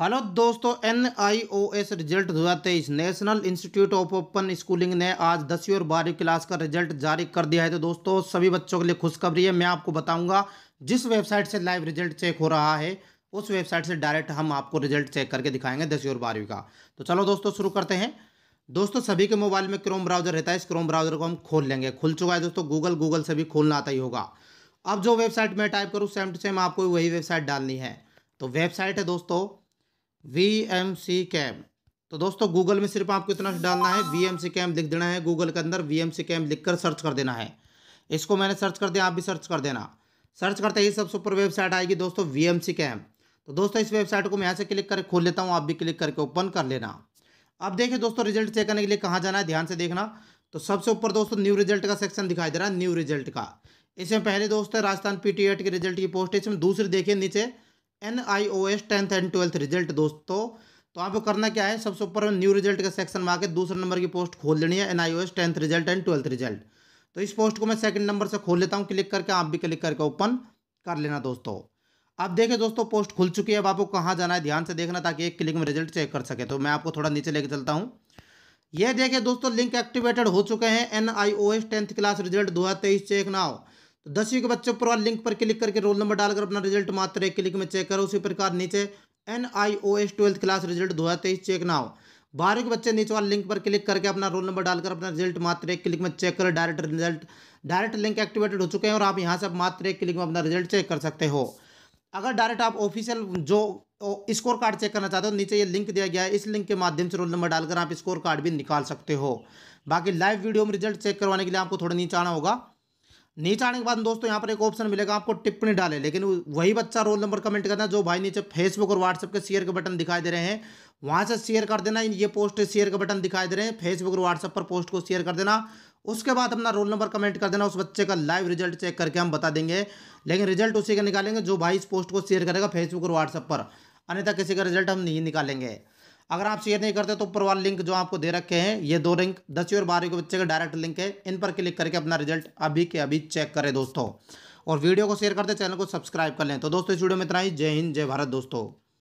hello दोस्तों N I O S result दो हज़ार तेईस National Institute of Open Schooling ने आज दसवीं और बारहवीं क्लास का रिजल्ट जारी कर दिया है तो दोस्तों सभी बच्चों के लिए खुशखबरी है मैं आपको बताऊंगा जिस वेबसाइट से लाइव रिजल्ट चेक हो रहा है उस वेबसाइट से डायरेक्ट हम आपको रिजल्ट चेक करके दिखाएंगे दसवीं और बारहवीं का तो चलो दोस्तों शुरू करते हैं दोस्तों सभी के मोबाइल में क्रोम ब्राउजर रहता है इस क्रोम ब्राउजर को हम खोल लेंगे खुल चुका है दोस्तों गूगल गूगल से भी खोलना आता ही होगा अब जो वेबसाइट मैं टाइप करूँ सेम टू सेम आपको वही वेबसाइट डालनी है तो वेबसाइट है दोस्तों वी एम सी कैम तो दोस्तों गूगल में सिर्फ आपको इतना डालना है वी एम सी कैम लिख देना है गूगल के अंदर वी एम सी कैम लिख कर सर्च कर देना है इसको मैंने सर्च कर दिया आप भी सर्च कर देना सर्च करते ही सबसे ऊपर वेबसाइट आएगी दोस्तों वी एम सी कैम तो दोस्तों इस वेबसाइट को मैं यहाँ से क्लिक करके खोल लेता हूँ आप भी क्लिक करके ओपन कर लेना अब देखिए दोस्तों रिजल्ट चेक करने के लिए कहाँ जाना है ध्यान से देखना तो सबसे ऊपर दोस्तों न्यू रिजल्ट का सेक्शन दिखाई दे रहा है न्यू रिजल्ट का इसमें पहले दोस्तों राजस्थान पी टी एट के रिजल्ट की पोस्ट है इसमें दूसरी देखिए नीचे N I O S tenth and twelfth result दोस्तों तो आपको करना क्या है सबसे ऊपर न्यू रिजल्ट का सेक्शन में आके दूसरे नंबर की पोस्ट खोल लेनी है N I O S tenth result and twelfth result तो इस पोस्ट को मैं सेकंड नंबर से खोल लेता हूँ क्लिक करके आप भी क्लिक करके ओपन कर लेना दोस्तों अब देखें दोस्तों पोस्ट खुल चुकी है अब आपको कहाँ जाना है ध्यान से देखना ताकि एक क्लिक में रिजल्ट चेक कर सके तो मैं आपको थोड़ा नीचे लेके चलता हूँ ये देखें दोस्तों लिंक एक्टिवेटेड हो चुके हैं N I O S tenth class result दो हज़ार तेईस चेक नाउ तो दसवीं के बच्चों पर लिंक पर क्लिक करके रोल नंबर डालकर अपना रिजल्ट मात्र एक क्लिक में चेक करो उसी प्रकार नीचे N I O S twelfth class result दो हज़ार तेईस चेक ना हो बारहवीं के बच्चे नीचे वाले लिंक पर क्लिक करके अपना रोल नंबर डालकर अपना रिजल्ट मात्र एक क्लिक में चेक करो direct result direct link activated हो चुके हैं और आप यहाँ से आप मात्र एक क्लिक में अपना रिजल्ट चेक कर सकते हो अगर डायरेक्ट आप ऑफिशियल जो स्कोर कार्ड चेक करना चाहते हो नीचे ये लिंक दिया गया है इस लिंक के माध्यम से रोल नंबर डालकर आप स्कोर कार्ड भी निकाल सकते हो बाकी लाइव वीडियो में रिजल्ट चेक करवाने के लिए आपको थोड़ा नीचे आना होगा नीचे आने के बाद दोस्तों यहाँ पर एक ऑप्शन मिलेगा आपको टिप्पणी डालें लेकिन वही बच्चा रोल नंबर कमेंट करना जो भाई नीचे फेसबुक और व्हाट्सएप के शेयर के बटन दिखाई दे रहे हैं वहाँ से शेयर कर देना ये पोस्ट शेयर के बटन दिखाई दे रहे हैं फेसबुक और व्हाट्सएप पर पोस्ट को शेयर कर देना उसके बाद अपना रोल नंबर कमेंट कर देना उस बच्चे का लाइव रिजल्ट चेक करके हम बता देंगे लेकिन रिजल्ट उसी का निकालेंगे जो भाई इस पोस्ट को शेयर करेगा फेसबुक और व्हाट्सएप पर अन्यथा किसी का रिजल्ट हम नहीं निकालेंगे अगर आप शेयर नहीं करते तो ऊपर वाले लिंक जो आपको दे रखे हैं ये दो लिंक दसवीं और बारहवीं के बच्चे का डायरेक्ट लिंक है इन पर क्लिक करके अपना रिजल्ट अभी के अभी चेक करें दोस्तों और वीडियो को शेयर करते चैनल को सब्सक्राइब कर लें तो दोस्तों इस वीडियो में इतना ही जय हिंद जय भारत दोस्तों